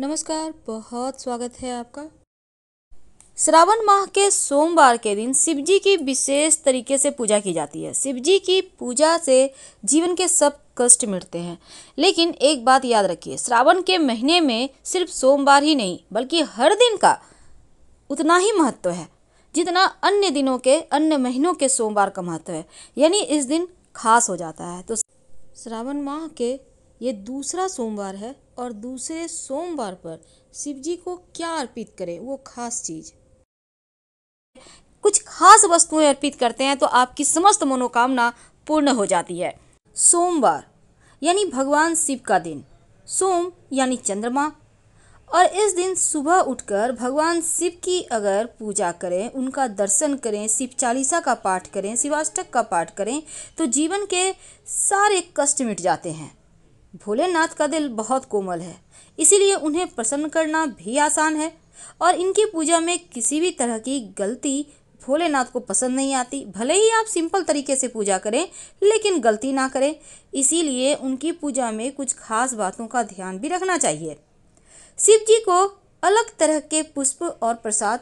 नमस्कार बहुत स्वागत है आपका श्रावण माह के सोमवार के दिन शिवजी की विशेष तरीके से पूजा की जाती है शिवजी की पूजा से जीवन के सब कष्ट मिटते हैं लेकिन एक बात याद रखिए श्रावण के महीने में सिर्फ सोमवार ही नहीं बल्कि हर दिन का उतना ही महत्व है जितना अन्य दिनों के अन्य महीनों के सोमवार का महत्व है यानी इस दिन खास हो जाता है तो श्रावण माह के ये दूसरा सोमवार है और दूसरे सोमवार पर शिवजी को क्या अर्पित करें वो खास चीज़ कुछ खास वस्तुएं अर्पित करते हैं तो आपकी समस्त मनोकामना पूर्ण हो जाती है सोमवार यानी भगवान शिव का दिन सोम यानी चंद्रमा और इस दिन सुबह उठकर भगवान शिव की अगर पूजा करें उनका दर्शन करें शिव चालीसा का पाठ करें शिवाष्टक का पाठ करें तो जीवन के सारे कष्ट मिट जाते हैं भोलेनाथ का दिल बहुत कोमल है इसीलिए उन्हें प्रसन्न करना भी आसान है और इनकी पूजा में किसी भी तरह की गलती भोलेनाथ को पसंद नहीं आती भले ही आप सिंपल तरीके से पूजा करें लेकिन गलती ना करें इसीलिए उनकी पूजा में कुछ खास बातों का ध्यान भी रखना चाहिए शिव जी को अलग तरह के पुष्प और प्रसाद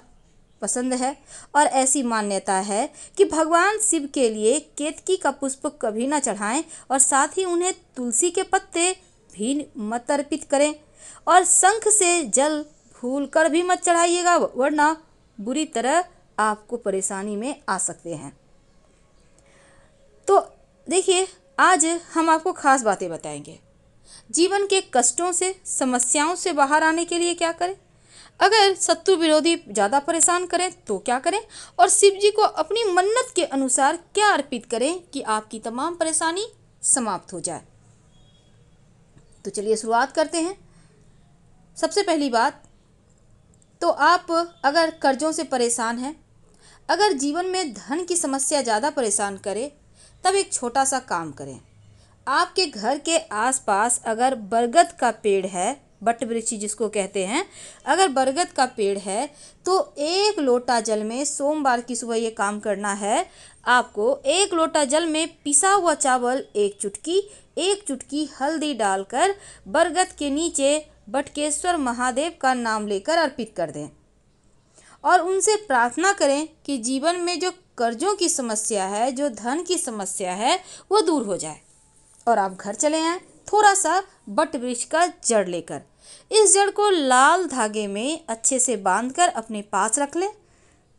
पसंद है और ऐसी मान्यता है कि भगवान शिव के लिए केतकी का पुष्प कभी ना चढ़ाएं और साथ ही उन्हें तुलसी के पत्ते भी मत अर्पित करें और शंख से जल भूल कर भी मत चढ़ाइएगा वरना बुरी तरह आपको परेशानी में आ सकते हैं तो देखिए आज हम आपको खास बातें बताएंगे जीवन के कष्टों से समस्याओं से बाहर आने के लिए क्या करें अगर शत्रु विरोधी ज़्यादा परेशान करें तो क्या करें और शिव जी को अपनी मन्नत के अनुसार क्या अर्पित करें कि आपकी तमाम परेशानी समाप्त हो जाए तो चलिए शुरुआत करते हैं सबसे पहली बात तो आप अगर कर्जों से परेशान हैं अगर जीवन में धन की समस्या ज़्यादा परेशान करे तब एक छोटा सा काम करें आपके घर के आसपास अगर बरगद का पेड़ है बट वृक्ष जिसको कहते हैं अगर बरगद का पेड़ है तो एक लोटा जल में सोमवार की सुबह ये काम करना है आपको एक लोटा जल में पिसा हुआ चावल एक चुटकी एक चुटकी हल्दी डालकर बरगद के नीचे बटकेश्वर महादेव का नाम लेकर अर्पित कर दें और उनसे प्रार्थना करें कि जीवन में जो कर्जों की समस्या है जो धन की समस्या है वो दूर हो जाए और आप घर चले आएँ थोड़ा सा बट वृक्ष का जड़ लेकर इस जड़ को लाल धागे में अच्छे से बांधकर अपने पास रख लें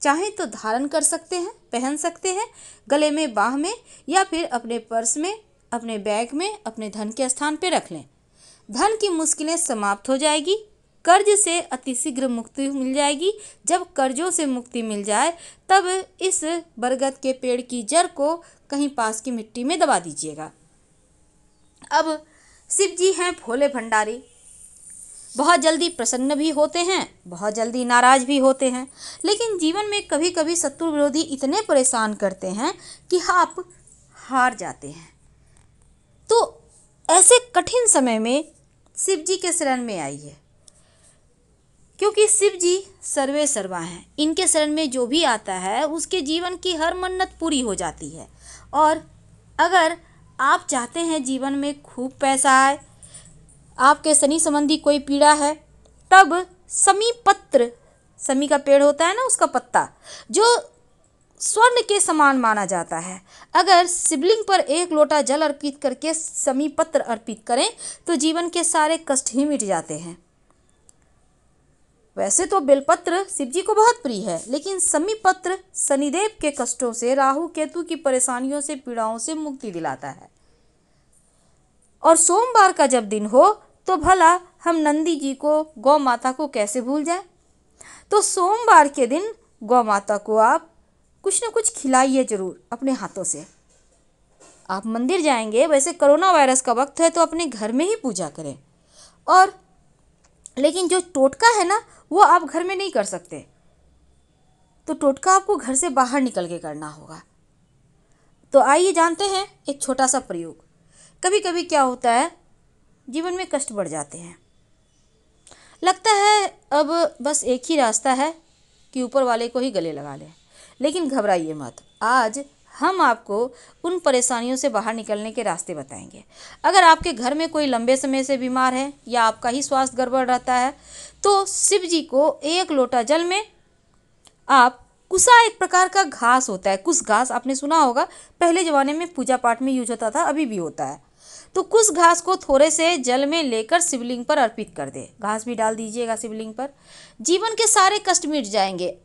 चाहे तो धारण कर सकते हैं पहन सकते हैं गले में बाह में या फिर अपने पर्स में अपने बैग में अपने धन के स्थान पर रख लें धन की मुश्किलें समाप्त हो जाएगी कर्ज से अतिशीघ्र मुक्ति मिल जाएगी जब कर्जों से मुक्ति मिल जाए तब इस बरगद के पेड़ की जड़ को कहीं पास की मिट्टी में दबा दीजिएगा अब शिव जी हैं भोले भंडारी बहुत जल्दी प्रसन्न भी होते हैं बहुत जल्दी नाराज भी होते हैं लेकिन जीवन में कभी कभी शत्रु विरोधी इतने परेशान करते हैं कि आप हार जाते हैं तो ऐसे कठिन समय में शिव जी के शरण में आइए क्योंकि शिव जी सर्वे सर्वा हैं इनके शरण में जो भी आता है उसके जीवन की हर मन्नत पूरी हो जाती है और अगर आप चाहते हैं जीवन में खूब पैसा आए आपके शनि संबंधी कोई पीड़ा है तब समी पत्र समी का पेड़ होता है ना उसका पत्ता जो स्वर्ण के समान माना जाता है अगर शिवलिंग पर एक लोटा जल अर्पित करके समी पत्र अर्पित करें तो जीवन के सारे कष्ट ही मिट जाते हैं वैसे तो बेलपत्र जी को बहुत प्रिय है लेकिन समीपत्र शनिदेव के कष्टों से राहु केतु की परेशानियों से पीड़ाओं से मुक्ति दिलाता है और सोमवार का जब दिन हो तो भला हम नंदी जी को गौ माता को कैसे भूल जाए तो सोमवार के दिन गौ माता को आप कुछ ना कुछ खिलाइए जरूर अपने हाथों से आप मंदिर जाएंगे वैसे कोरोना वायरस का वक्त है तो अपने घर में ही पूजा करें और लेकिन जो टोटका है ना वो आप घर में नहीं कर सकते तो टोटका आपको घर से बाहर निकल के करना होगा तो आइए जानते हैं एक छोटा सा प्रयोग कभी कभी क्या होता है जीवन में कष्ट बढ़ जाते हैं लगता है अब बस एक ही रास्ता है कि ऊपर वाले को ही गले लगा लें लेकिन घबराइए मत आज हम आपको उन परेशानियों से बाहर निकलने के रास्ते बताएंगे अगर आपके घर में कोई लंबे समय से बीमार है या आपका ही स्वास्थ्य गड़बड़ रहता है तो शिव जी को एक लोटा जल में आप कुसा एक प्रकार का घास होता है कुछ घास आपने सुना होगा पहले ज़माने में पूजा पाठ में यूज होता था अभी भी होता है तो कुछ घास को थोड़े से जल में लेकर शिवलिंग पर अर्पित कर दे घास भी डाल दीजिएगा शिवलिंग पर जीवन के सारे कष्ट मिट जाएंगे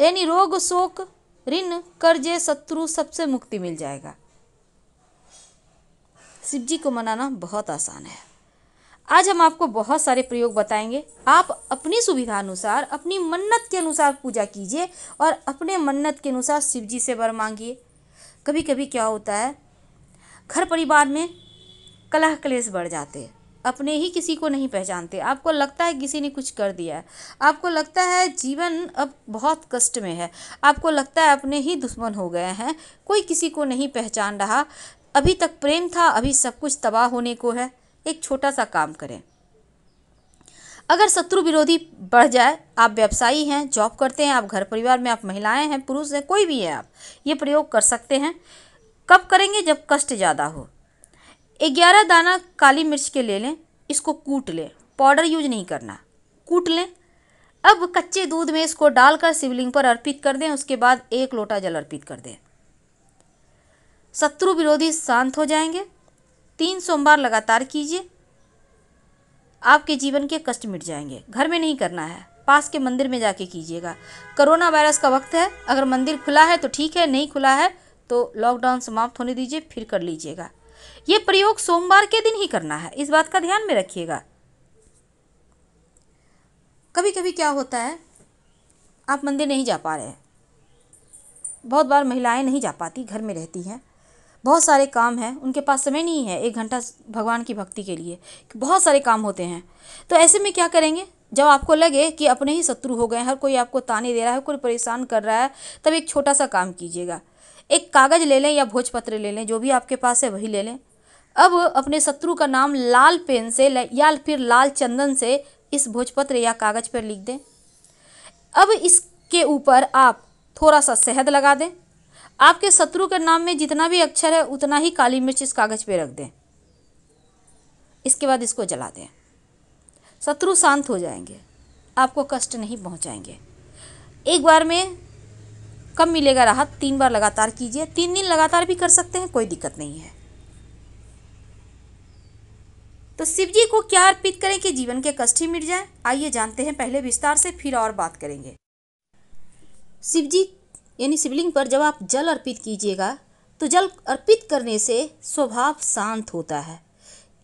यानी रोग शोक ऋण कर्जे शत्रु सबसे मुक्ति मिल जाएगा शिव जी को मनाना बहुत आसान है आज हम आपको बहुत सारे प्रयोग बताएंगे आप अपनी सुविधा अनुसार अपनी मन्नत के अनुसार पूजा कीजिए और अपने मन्नत के अनुसार शिव जी से वर मांगिए कभी कभी क्या होता है घर परिवार में कलह क्लेश बढ़ जाते हैं अपने ही किसी को नहीं पहचानते आपको लगता है किसी ने कुछ कर दिया है आपको लगता है जीवन अब बहुत कष्ट में है आपको लगता है अपने ही दुश्मन हो गए हैं कोई किसी को नहीं पहचान रहा अभी तक प्रेम था अभी सब कुछ तबाह होने को है एक छोटा सा काम करें अगर शत्रु विरोधी बढ़ जाए आप व्यवसायी हैं जॉब करते हैं आप घर परिवार में आप महिलाएं हैं पुरुष हैं कोई भी हैं आप ये प्रयोग कर सकते हैं कब करेंगे जब कष्ट ज़्यादा हो ग्यारह दाना काली मिर्च के ले लें इसको कूट लें पाउडर यूज नहीं करना कूट लें अब कच्चे दूध में इसको डालकर शिवलिंग पर अर्पित कर दें उसके बाद एक लोटा जल अर्पित कर दें शत्रु विरोधी शांत हो जाएंगे तीन सोमवार लगातार कीजिए आपके जीवन के कष्ट मिट जाएंगे घर में नहीं करना है पास के मंदिर में जाके कीजिएगा कोरोना वायरस का वक्त है अगर मंदिर खुला है तो ठीक है नहीं खुला है तो लॉकडाउन समाप्त होने दीजिए फिर कर लीजिएगा ये प्रयोग सोमवार के दिन ही करना है इस बात का ध्यान में रखिएगा कभी कभी क्या होता है आप मंदिर नहीं जा पा रहे हैं बहुत बार महिलाएं नहीं जा पाती घर में रहती हैं बहुत सारे काम हैं उनके पास समय नहीं है एक घंटा भगवान की भक्ति के लिए बहुत सारे काम होते हैं तो ऐसे में क्या करेंगे जब आपको लगे कि अपने ही शत्रु हो गए हर कोई आपको ताने दे रहा है कोई परेशान कर रहा है तब एक छोटा सा काम कीजिएगा एक कागज़ ले लें या भोजपत्र ले लें जो भी आपके पास है वही ले लें अब अपने शत्रु का नाम लाल पेन से या फिर लाल चंदन से इस भोजपत्र या कागज़ पर लिख दें अब इसके ऊपर आप थोड़ा सा शहद लगा दें आपके शत्रु के नाम में जितना भी अक्षर है उतना ही काली मिर्च इस कागज़ पे रख दें इसके बाद इसको जला दें शत्रु शांत हो जाएंगे आपको कष्ट नहीं पहुंचाएंगे एक बार में कब मिलेगा राहत तीन बार लगातार कीजिए तीन दिन लगातार भी कर सकते हैं कोई दिक्कत नहीं है तो शिव जी को क्या अर्पित करें कि जीवन के कष्ट ही मिट जाए आइए जानते हैं पहले विस्तार से फिर और बात करेंगे शिव जी यानी शिवलिंग पर जब आप जल अर्पित कीजिएगा तो जल अर्पित करने से स्वभाव शांत होता है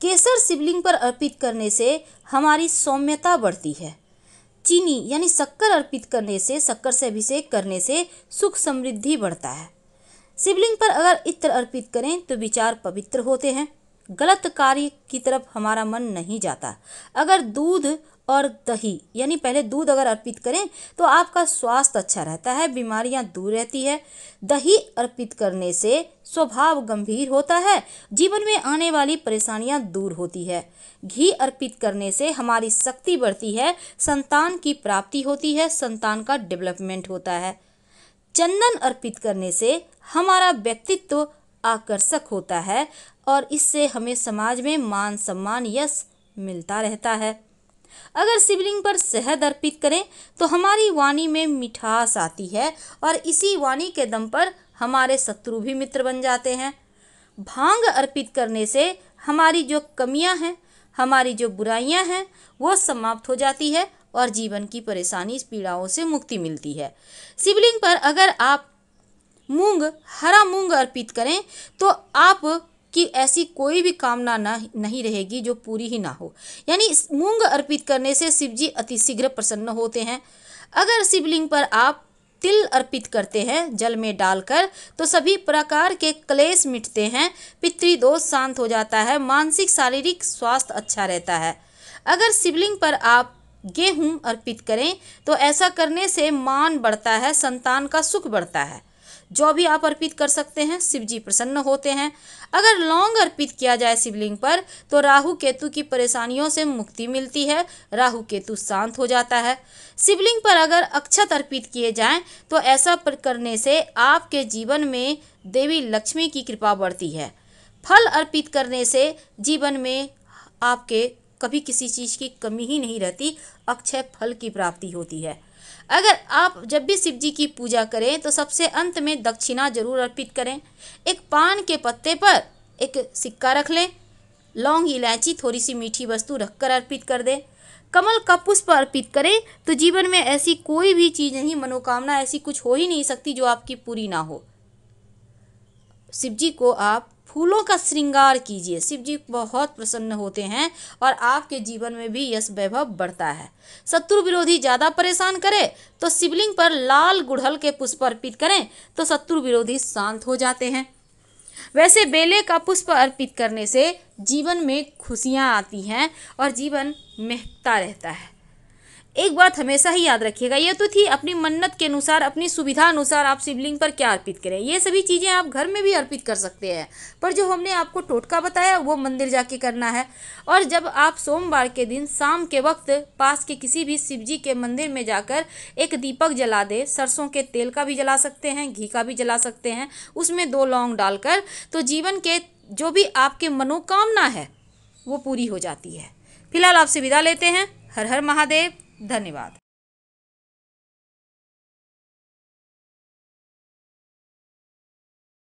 केसर शिवलिंग पर अर्पित करने से हमारी सौम्यता बढ़ती है चीनी यानी शक्कर अर्पित करने से शक्कर से अभिषेक करने से सुख समृद्धि बढ़ता है शिवलिंग पर अगर इत्र अर्पित करें तो विचार पवित्र होते हैं गलत कार्य की तरफ हमारा मन नहीं जाता अगर दूध और दही यानी पहले दूध अगर अर्पित करें तो आपका स्वास्थ्य अच्छा रहता है बीमारियां दूर रहती है दही अर्पित करने से स्वभाव गंभीर होता है जीवन में आने वाली परेशानियां दूर होती है घी अर्पित करने से हमारी शक्ति बढ़ती है संतान की प्राप्ति होती है संतान का डेवलपमेंट होता है चंदन अर्पित करने से हमारा व्यक्तित्व आकर्षक होता है और इससे हमें समाज में मान सम्मान यश मिलता रहता है अगर शिवलिंग पर शहद अर्पित करें तो हमारी वाणी में मिठास आती है और इसी वाणी के दम पर हमारे शत्रु भी मित्र बन जाते हैं भांग अर्पित करने से हमारी जो कमियां हैं हमारी जो बुराइयां हैं वो समाप्त हो जाती है और जीवन की परेशानी पीड़ाओं से मुक्ति मिलती है शिवलिंग पर अगर आप मूंग हरा मूंग अर्पित करें तो आप कि ऐसी कोई भी कामना ना नहीं रहेगी जो पूरी ही ना हो यानी मूंग अर्पित करने से शिव जी अतिशीघ्र प्रसन्न होते हैं अगर शिवलिंग पर आप तिल अर्पित करते हैं जल में डालकर तो सभी प्रकार के क्लेश मिटते हैं पितृदोष शांत हो जाता है मानसिक शारीरिक स्वास्थ्य अच्छा रहता है अगर शिवलिंग पर आप गेहूं अर्पित करें तो ऐसा करने से मान बढ़ता है संतान का सुख बढ़ता है जो भी आप अर्पित कर सकते हैं शिव जी प्रसन्न होते हैं अगर लौंग अर्पित किया जाए शिवलिंग पर तो राहु केतु की परेशानियों से मुक्ति मिलती है राहु केतु शांत हो जाता है शिवलिंग पर अगर अक्षत अर्पित किए जाएं तो ऐसा करने से आपके जीवन में देवी लक्ष्मी की कृपा बढ़ती है फल अर्पित करने से जीवन में आपके कभी किसी चीज़ की कमी ही नहीं रहती अक्षय फल की प्राप्ति होती है अगर आप जब भी शिव जी की पूजा करें तो सबसे अंत में दक्षिणा जरूर अर्पित करें एक पान के पत्ते पर एक सिक्का रख लें लौंग इलायची थोड़ी सी मीठी वस्तु रखकर अर्पित कर दें कमल का पुष्प अर्पित करें तो जीवन में ऐसी कोई भी चीज़ नहीं मनोकामना ऐसी कुछ हो ही नहीं सकती जो आपकी पूरी ना हो शिव जी को आप फूलों का श्रृंगार कीजिए शिव जी बहुत प्रसन्न होते हैं और आपके जीवन में भी यश वैभव बढ़ता है शत्रु विरोधी ज़्यादा परेशान करे तो शिवलिंग पर लाल गुड़हल के पुष्प अर्पित करें तो शत्रु विरोधी शांत हो जाते हैं वैसे बेले का पुष्प अर्पित करने से जीवन में खुशियाँ आती हैं और जीवन महकता रहता है एक बात हमेशा ही याद रखिएगा ये तो थी अपनी मन्नत के अनुसार अपनी सुविधा अनुसार आप शिवलिंग पर क्या अर्पित करें ये सभी चीज़ें आप घर में भी अर्पित कर सकते हैं पर जो हमने आपको टोटका बताया वो मंदिर जाके करना है और जब आप सोमवार के दिन शाम के वक्त पास के किसी भी शिव जी के मंदिर में जाकर एक दीपक जला दे सरसों के तेल का भी जला सकते हैं घी का भी जला सकते हैं उसमें दो लौंग डालकर तो जीवन के जो भी आपके मनोकामना है वो पूरी हो जाती है फिलहाल आपसे विदा लेते हैं हर हर महादेव धन्यवाद